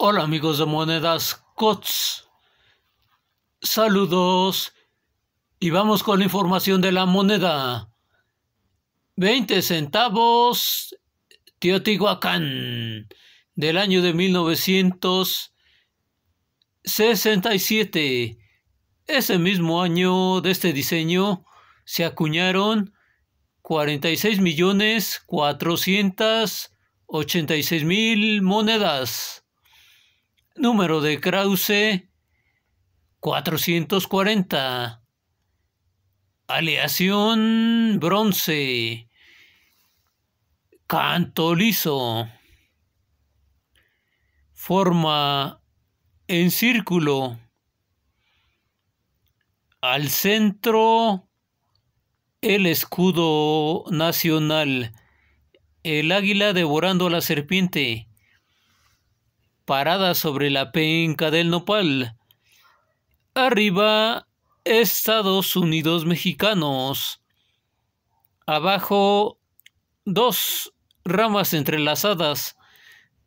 Hola amigos de Monedas COTS. Saludos y vamos con la información de la moneda. 20 centavos Teotihuacán del año de 1967. Ese mismo año de este diseño se acuñaron 46.486.000 millones monedas Número de Krause 440. Aleación bronce. Canto liso. Forma en círculo. Al centro el escudo nacional. El águila devorando a la serpiente parada sobre la penca del nopal. Arriba, Estados Unidos mexicanos. Abajo, dos ramas entrelazadas,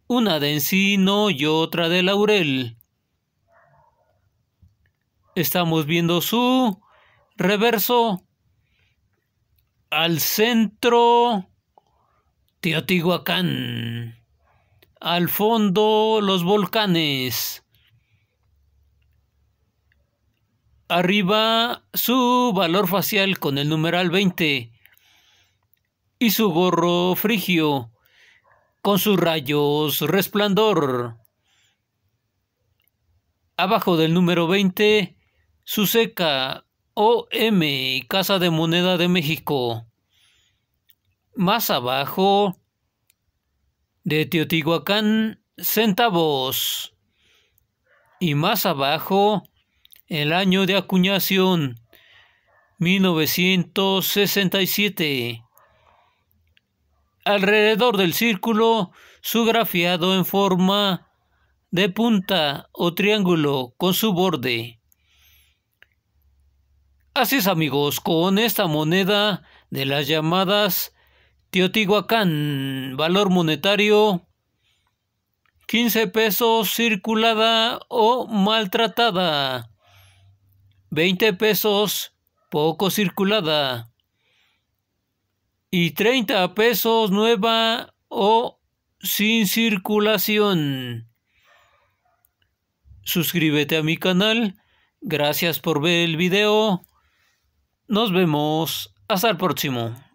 una de encino y otra de laurel. Estamos viendo su reverso al centro Teotihuacán. Al fondo los volcanes. Arriba su valor facial con el numeral 20 y su gorro frigio con sus rayos resplandor. Abajo del número 20 su seca OM Casa de Moneda de México. Más abajo de Teotihuacán, centavos. Y más abajo, el año de acuñación, 1967. Alrededor del círculo, su grafiado en forma de punta o triángulo con su borde. Así es amigos, con esta moneda de las llamadas Teotihuacán, valor monetario 15 pesos circulada o maltratada, 20 pesos poco circulada y 30 pesos nueva o sin circulación. Suscríbete a mi canal. Gracias por ver el video. Nos vemos. Hasta el próximo.